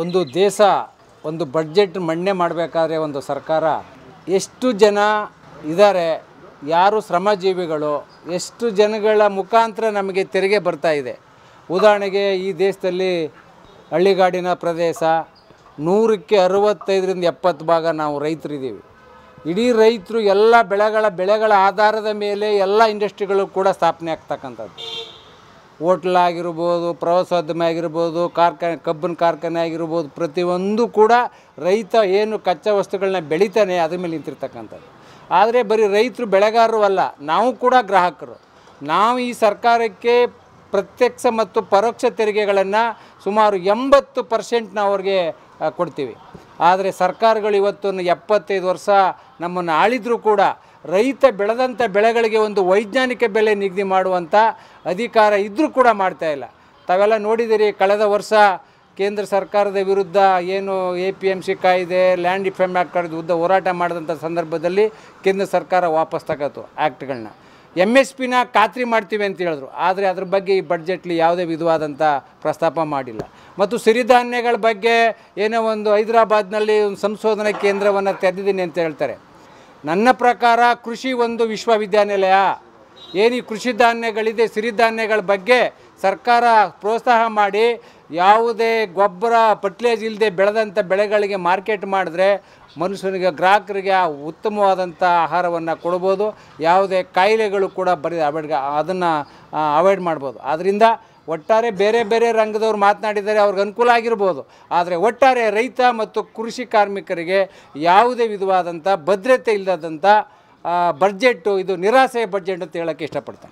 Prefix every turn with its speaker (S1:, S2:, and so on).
S1: ಒಂದು ದೇಶ ಒಂದು ಬಡ್ಜೆಟ್ ಮಣ್ಣೆ ಮಾಡಬೇಕಾದ್ರೆ ಒಂದು ಸರ್ಕಾರ ಎಷ್ಟು ಜನ ಇದ್ದಾರೆ ಯಾರು ಶ್ರಮಜೀವಿಗಳು ಎಷ್ಟು ಜನಗಳ ಮುಖಾಂತರ ನಮಗೆ ತೆರಿಗೆ ಬರ್ತಾ ಇದೆ ಉದಾಹರಣೆಗೆ ಈ ದೇಶದಲ್ಲಿ ಹಳ್ಳಿಗಾಡಿನ ಪ್ರದೇಶ ನೂರಕ್ಕೆ ಅರವತ್ತೈದರಿಂದ ಎಪ್ಪತ್ತು ಭಾಗ ನಾವು ರೈತರಿದ್ದೀವಿ ಇಡೀ ರೈತರು ಎಲ್ಲ ಬೆಳೆಗಳ ಬೆಳೆಗಳ ಆಧಾರದ ಮೇಲೆ ಎಲ್ಲ ಇಂಡಸ್ಟ್ರಿಗಳು ಕೂಡ ಸ್ಥಾಪನೆ ಆಗ್ತಕ್ಕಂಥದ್ದು ಆಗಿರ್ಬೋದು ಪ್ರವಾಸೋದ್ಯಮ ಆಗಿರ್ಬೋದು ಕಾರ್ಖಾನೆ ಕಬ್ಬಿನ ಕಾರ್ಖಾನೆ ಆಗಿರ್ಬೋದು ಪ್ರತಿಯೊಂದು ಕೂಡ ರೈತ ಏನು ಕಚ್ಚಾ ವಸ್ತುಗಳನ್ನ ಬೆಳೀತಾನೆ ಅದ್ರ ಮೇಲೆ ನಿಂತಿರ್ತಕ್ಕಂಥದ್ದು ಆದರೆ ಬರೀ ರೈತರು ಬೆಳೆಗಾರರು ಅಲ್ಲ ನಾವು ಕೂಡ ಗ್ರಾಹಕರು ನಾವು ಈ ಸರ್ಕಾರಕ್ಕೆ ಪ್ರತ್ಯಕ್ಷ ಮತ್ತು ಪರೋಕ್ಷ ತೆರಿಗೆಗಳನ್ನು ಸುಮಾರು ಎಂಬತ್ತು ಪರ್ಸೆಂಟ್ ನಾವು ಅವ್ರಿಗೆ ಕೊಡ್ತೀವಿ ಆದರೆ ಸರ್ಕಾರಗಳು ಇವತ್ತು ಎಪ್ಪತ್ತೈದು ವರ್ಷ ನಮ್ಮನ್ನು ಆಳಿದರೂ ಕೂಡ ರೈತ ಬೆಳೆದಂಥ ಬೆಳೆಗಳಿಗೆ ಒಂದು ವೈಜ್ಞಾನಿಕ ಬೆಲೆ ನಿಗದಿ ಮಾಡುವಂಥ ಅಧಿಕಾರ ಇದ್ದರೂ ಕೂಡ ಮಾಡ್ತಾಯಿಲ್ಲ ತಾವೆಲ್ಲ ನೋಡಿದಿರಿ ಕಳೆದ ವರ್ಷ ಕೇಂದ್ರ ಸರ್ಕಾರದ ವಿರುದ್ಧ ಏನು ಎ ಪಿ ಎಮ್ ಸಿ ಕಾಯ್ದೆ ಲ್ಯಾಂಡ್ ಡಿಫೆಮ್ ಆ್ಯಕ್ಟ್ ಉದ್ದ ಹೋರಾಟ ಮಾಡಿದಂಥ ಸಂದರ್ಭದಲ್ಲಿ ಕೇಂದ್ರ ಸರ್ಕಾರ ವಾಪಸ್ ತಗತ್ತು ಆ್ಯಕ್ಟ್ಗಳನ್ನ ಎಮ್ ಎಸ್ ಪಿನ ಖಾತ್ರಿ ಮಾಡ್ತೀವಿ ಅಂತ ಹೇಳಿದ್ರು ಆದರೆ ಅದ್ರ ಬಗ್ಗೆ ಈ ಬಡ್ಜೆಟ್ಲಿ ಯಾವುದೇ ವಿಧವಾದಂಥ ಪ್ರಸ್ತಾಪ ಮಾಡಿಲ್ಲ ಮತ್ತು ಸಿರಿಧಾನ್ಯಗಳ ಬಗ್ಗೆ ಏನೋ ಒಂದು ಹೈದರಾಬಾದ್ನಲ್ಲಿ ಒಂದು ಸಂಶೋಧನಾ ಕೇಂದ್ರವನ್ನು ತೆರೆದಿದ್ದೀನಿ ಅಂತ ಹೇಳ್ತಾರೆ ನನ್ನ ಪ್ರಕಾರ ಕೃಷಿ ಒಂದು ವಿಶ್ವವಿದ್ಯಾನಿಲಯ ಏನು ಈ ಕೃಷಿ ಧಾನ್ಯಗಳಿದೆ ಸಿರಿಧಾನ್ಯಗಳ ಬಗ್ಗೆ ಸರ್ಕಾರ ಪ್ರೋತ್ಸಾಹ ಮಾಡಿ ಯಾವುದೇ ಗೊಬ್ಬರ ಫರ್ಟಿಲೈಸ್ ಇಲ್ಲದೆ ಬೆಳೆದಂಥ ಬೆಳೆಗಳಿಗೆ ಮಾರ್ಕೆಟ್ ಮಾಡಿದ್ರೆ ಮನುಷ್ಯನಿಗೆ ಗ್ರಾಹಕರಿಗೆ ಉತ್ತಮವಾದಂಥ ಆಹಾರವನ್ನು ಕೊಡ್ಬೋದು ಯಾವುದೇ ಕಾಯಿಲೆಗಳು ಕೂಡ ಬರೀ ಅವಾಯ್ಡ್ ಅದನ್ನು ಅವಾಯ್ಡ್ ಮಾಡ್ಬೋದು ಆದ್ದರಿಂದ ಒಟ್ಟಾರೆ ಬೇರೆ ಬೇರೆ ರಂಗದವ್ರು ಮಾತನಾಡಿದರೆ ಅವ್ರಿಗೆ ಅನುಕೂಲ ಆಗಿರ್ಬೋದು ಆದರೆ ಒಟ್ಟಾರೆ ರೈತ ಮತ್ತು ಕೃಷಿ ಕಾರ್ಮಿಕರಿಗೆ ಯಾವುದೇ ವಿಧವಾದಂಥ ಭದ್ರತೆ ಇಲ್ಲದಂಥ ಬಡ್ಜೆಟ್ಟು ಇದು ನಿರಾಸೆಯ ಬಡ್ಜೆಟ್ ಅಂತ ಹೇಳೋಕ್ಕೆ ಇಷ್ಟಪಡ್ತೇನೆ